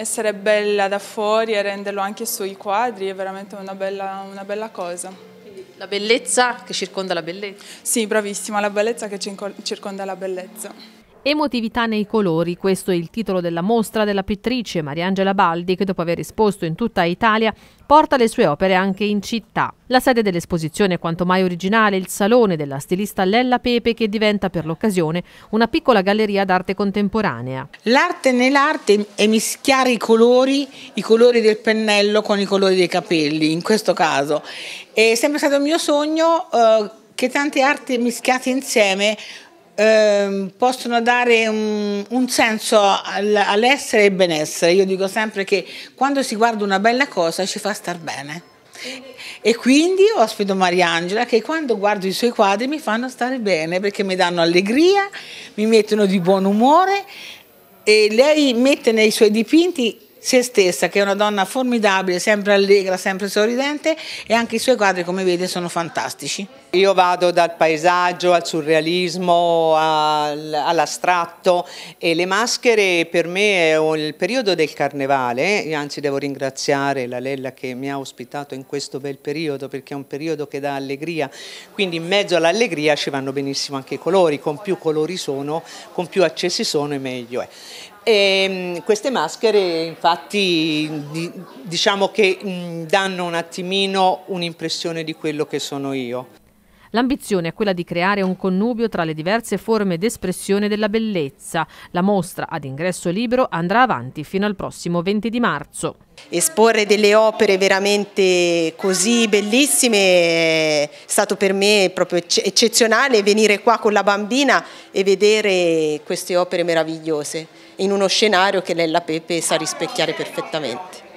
essere bella da fuori e renderlo anche sui quadri è veramente una bella, una bella cosa. La bellezza che circonda la bellezza. Sì, bravissima, la bellezza che circonda la bellezza. Emotività nei colori, questo è il titolo della mostra della pittrice Mariangela Baldi che dopo aver esposto in tutta Italia porta le sue opere anche in città. La sede dell'esposizione è quanto mai originale, il salone della stilista Lella Pepe che diventa per l'occasione una piccola galleria d'arte contemporanea. L'arte nell'arte è mischiare i colori, i colori del pennello con i colori dei capelli, in questo caso. È sempre stato il mio sogno eh, che tante arti mischiate insieme eh, possono dare un, un senso all'essere e benessere. Io dico sempre che quando si guarda una bella cosa ci fa star bene. E quindi ospito Mariangela che quando guardo i suoi quadri mi fanno stare bene perché mi danno allegria, mi mettono di buon umore e lei mette nei suoi dipinti se stessa, che è una donna formidabile, sempre allegra, sempre sorridente e anche i suoi quadri, come vede, sono fantastici. Io vado dal paesaggio al surrealismo all'astratto e le maschere per me è il periodo del carnevale, anzi devo ringraziare la Lella che mi ha ospitato in questo bel periodo perché è un periodo che dà allegria, quindi in mezzo all'allegria ci vanno benissimo anche i colori, con più colori sono, con più accesi sono e meglio è. E ehm, queste maschere infatti diciamo che mm, danno un attimino un'impressione di quello che sono io. L'ambizione è quella di creare un connubio tra le diverse forme d'espressione della bellezza. La mostra ad ingresso libero andrà avanti fino al prossimo 20 di marzo. Esporre delle opere veramente così bellissime è stato per me proprio eccezionale venire qua con la bambina e vedere queste opere meravigliose in uno scenario che Lella Pepe sa rispecchiare perfettamente.